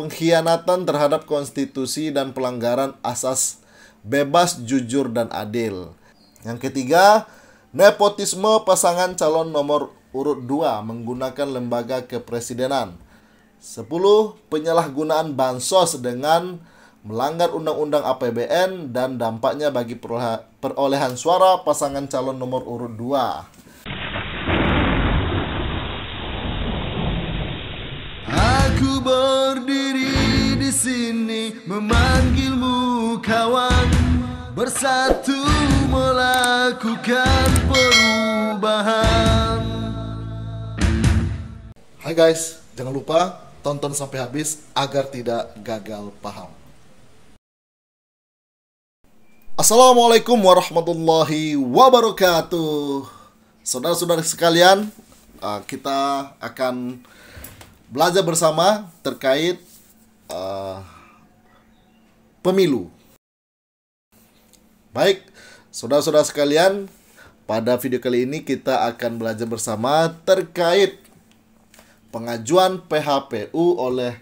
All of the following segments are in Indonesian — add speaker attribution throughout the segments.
Speaker 1: pengkhianatan terhadap konstitusi dan pelanggaran asas bebas, jujur, dan adil. Yang ketiga, nepotisme pasangan calon nomor urut 2 menggunakan lembaga kepresidenan. 10. Penyalahgunaan bansos dengan melanggar undang-undang APBN dan dampaknya bagi perolehan suara pasangan calon nomor urut 2. Ku berdiri di sini memanggilmu kawan Bersatu melakukan perubahan Hai guys, jangan lupa tonton sampai habis agar tidak gagal paham Assalamualaikum warahmatullahi wabarakatuh saudara saudara sekalian, uh, kita akan belajar bersama terkait uh, pemilu. Baik, saudara-saudara sekalian, pada video kali ini kita akan belajar bersama terkait pengajuan PHPU oleh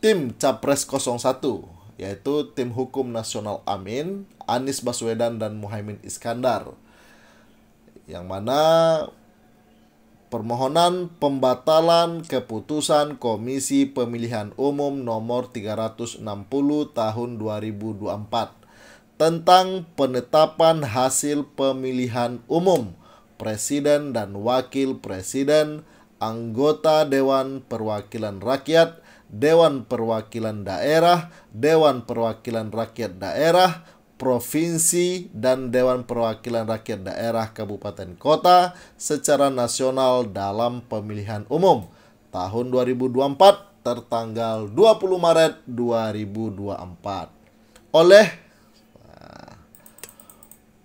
Speaker 1: tim Capres 01 yaitu tim hukum nasional Amin, Anies Baswedan dan Muhaimin Iskandar. Yang mana Permohonan pembatalan keputusan Komisi Pemilihan Umum Nomor 360 Tahun 2024 tentang penetapan hasil pemilihan umum presiden dan wakil presiden, anggota Dewan Perwakilan Rakyat, Dewan Perwakilan Daerah, Dewan Perwakilan Rakyat Daerah, provinsi, dan Dewan Perwakilan Rakyat Daerah Kabupaten Kota secara nasional dalam pemilihan umum tahun 2024 tertanggal 20 Maret 2024 oleh ah,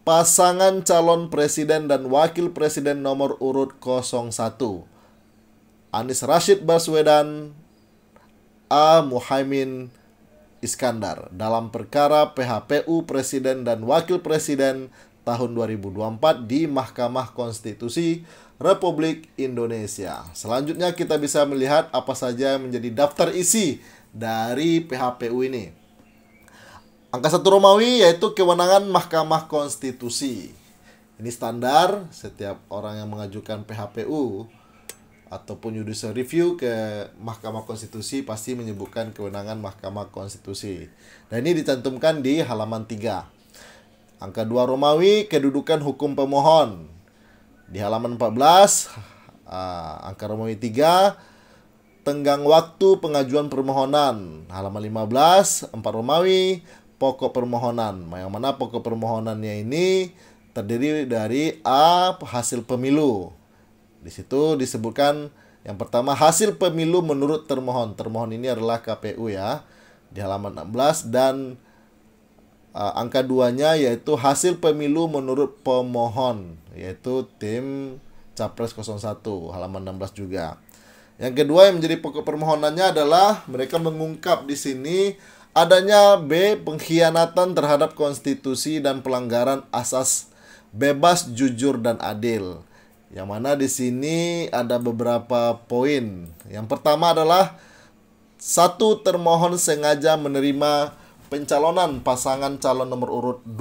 Speaker 1: pasangan calon presiden dan wakil presiden nomor urut 01 Anies Rashid Baswedan A. Muhaimin Iskandar dalam perkara PHPU Presiden dan Wakil Presiden tahun 2024 di Mahkamah Konstitusi Republik Indonesia. Selanjutnya kita bisa melihat apa saja yang menjadi daftar isi dari PHPU ini. Angka satu Romawi yaitu kewenangan Mahkamah Konstitusi. Ini standar setiap orang yang mengajukan PHPU ataupun judicial review ke Mahkamah Konstitusi pasti menyebutkan kewenangan Mahkamah Konstitusi. Nah, ini dicantumkan di halaman 3. Angka 2 Romawi, kedudukan hukum pemohon. Di halaman 14, uh, ah, angka Romawi 3, tenggang waktu pengajuan permohonan. Halaman 15, 4 Romawi, pokok permohonan. Nah, yang mana pokok permohonannya ini terdiri dari A. Hasil pemilu di situ disebutkan yang pertama hasil pemilu menurut termohon. Termohon ini adalah KPU ya. Di halaman 16 dan uh, angka duanya yaitu hasil pemilu menurut pemohon yaitu tim Capres 01 halaman 16 juga. Yang kedua yang menjadi pokok permohonannya adalah mereka mengungkap di sini adanya B pengkhianatan terhadap konstitusi dan pelanggaran asas bebas, jujur dan adil. Yang mana di sini ada beberapa poin. Yang pertama adalah satu termohon sengaja menerima pencalonan pasangan calon nomor urut 2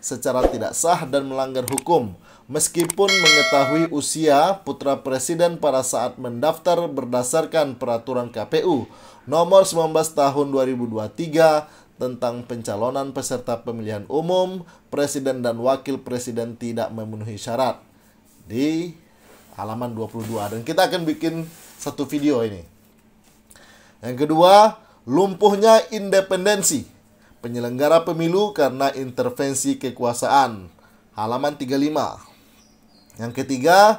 Speaker 1: secara tidak sah dan melanggar hukum. Meskipun mengetahui usia putra presiden pada saat mendaftar berdasarkan peraturan KPU nomor 19 tahun 2023 tentang pencalonan peserta pemilihan umum, presiden dan wakil presiden tidak memenuhi syarat di halaman 22 dan kita akan bikin satu video ini. Yang kedua, lumpuhnya independensi penyelenggara pemilu karena intervensi kekuasaan. Halaman 35. Yang ketiga,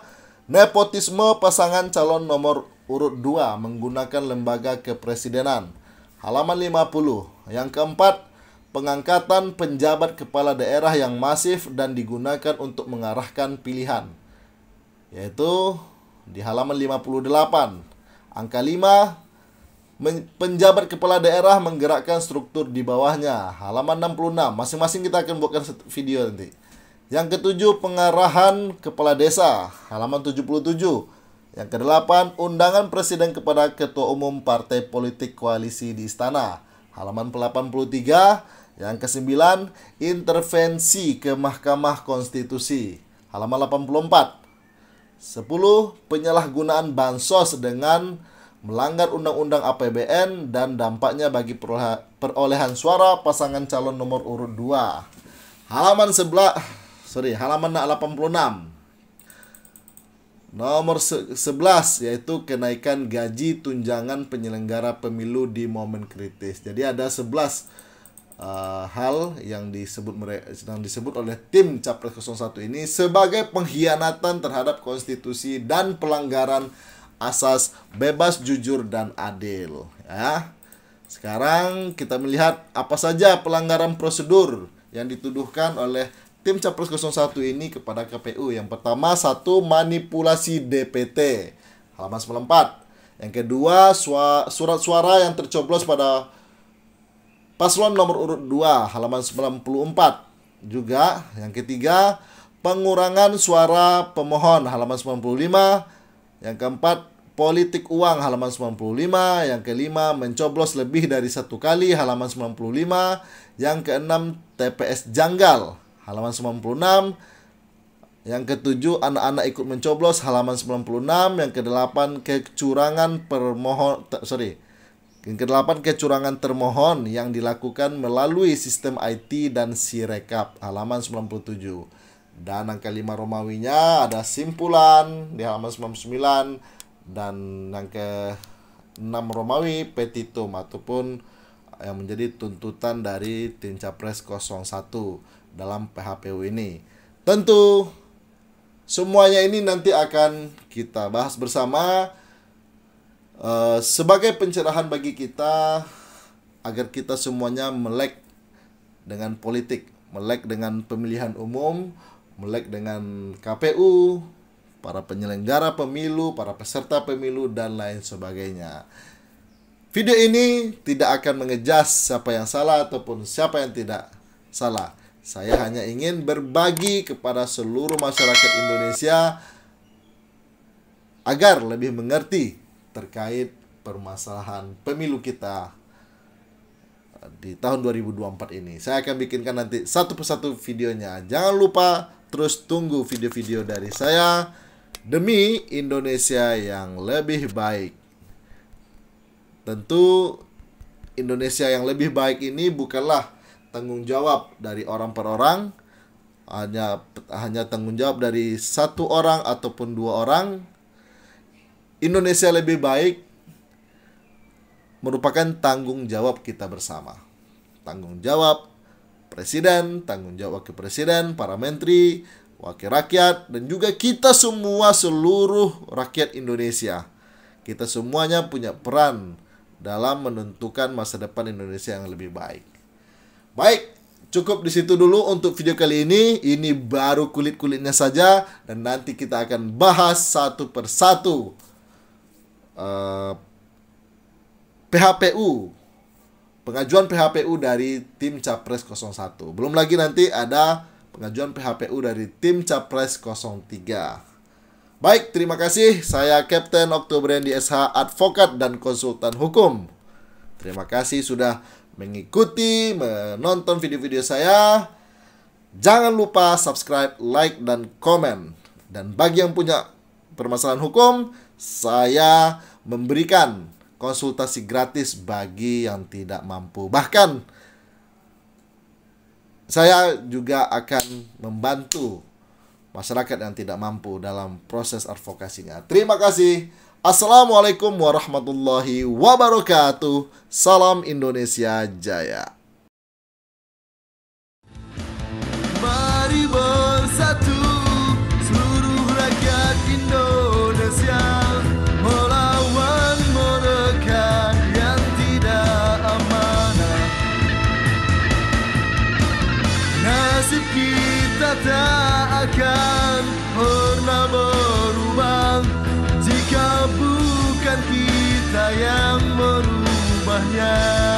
Speaker 1: nepotisme pasangan calon nomor urut 2 menggunakan lembaga kepresidenan. Halaman 50. Yang keempat, pengangkatan penjabat kepala daerah yang masif dan digunakan untuk mengarahkan pilihan yaitu di halaman 58 angka 5 penjabat kepala daerah menggerakkan struktur di bawahnya halaman 66 masing-masing kita akan buatkan video nanti yang ketujuh pengarahan kepala desa halaman 77 yang kedelapan undangan presiden kepada ketua umum partai politik koalisi di istana halaman 83 yang kesembilan intervensi ke Mahkamah Konstitusi halaman 84 10. Penyalahgunaan bansos dengan melanggar undang-undang APBN dan dampaknya bagi perolehan suara pasangan calon nomor urut 2. Halaman sebelah sorry, halaman 86. Nomor 11 yaitu kenaikan gaji tunjangan penyelenggara pemilu di momen kritis. Jadi ada 11 uh, hal yang disebut yang disebut oleh tim Capres 01 ini sebagai pengkhianatan terhadap konstitusi dan pelanggaran asas bebas, jujur dan adil ya. Sekarang kita melihat apa saja pelanggaran prosedur yang dituduhkan oleh tim Capres 01 ini kepada KPU. Yang pertama satu manipulasi DPT halaman 94. Yang kedua surat suara yang tercoblos pada Paslon nomor urut 2 halaman 94. Juga yang ketiga, pengurangan suara pemohon halaman 95. Yang keempat, politik uang halaman 95, yang kelima mencoblos lebih dari satu kali halaman 95, yang keenam TPS janggal halaman 96, yang ketujuh anak-anak ikut mencoblos halaman 96, yang kedelapan kecurangan permohon sorry yang kedelapan, kecurangan termohon yang dilakukan melalui sistem IT dan Sirekap, halaman 97. Dan angka romawi Romawinya ada simpulan di halaman 99 dan yang ke 6 Romawi petitum ataupun yang menjadi tuntutan dari tim Capres 01 dalam PHPU ini. Tentu semuanya ini nanti akan kita bahas bersama Uh, sebagai pencerahan bagi kita agar kita semuanya melek dengan politik, melek dengan pemilihan umum, melek dengan KPU, para penyelenggara pemilu, para peserta pemilu dan lain sebagainya. Video ini tidak akan mengejas siapa yang salah ataupun siapa yang tidak salah. Saya hanya ingin berbagi kepada seluruh masyarakat Indonesia agar lebih mengerti terkait permasalahan pemilu kita di tahun 2024 ini. Saya akan bikinkan nanti satu persatu videonya. Jangan lupa terus tunggu video-video dari saya demi Indonesia yang lebih baik. Tentu Indonesia yang lebih baik ini bukanlah tanggung jawab dari orang per orang, hanya hanya tanggung jawab dari satu orang ataupun dua orang Indonesia lebih baik merupakan tanggung jawab kita bersama. Tanggung jawab presiden, tanggung jawab wakil presiden, para menteri, wakil rakyat, dan juga kita semua seluruh rakyat Indonesia. Kita semuanya punya peran dalam menentukan masa depan Indonesia yang lebih baik. Baik, cukup di situ dulu untuk video kali ini. Ini baru kulit-kulitnya saja dan nanti kita akan bahas satu persatu. Eh, PHPU pengajuan PHPU dari tim Capres 01. Belum lagi nanti ada pengajuan PHPU dari tim Capres 03. Baik, terima kasih. Saya Captain Oktoberendi SH, advokat dan konsultan hukum. Terima kasih sudah mengikuti, menonton video-video saya. Jangan lupa subscribe, like, dan komen. Dan bagi yang punya permasalahan hukum, saya memberikan konsultasi gratis bagi yang tidak mampu. Bahkan saya juga akan membantu masyarakat yang tidak mampu dalam proses advokasinya. Terima kasih. Assalamualaikum warahmatullahi wabarakatuh. Salam Indonesia Jaya. Mari bersatu. akan pernah berubah Jika bukan kita yang merubahnya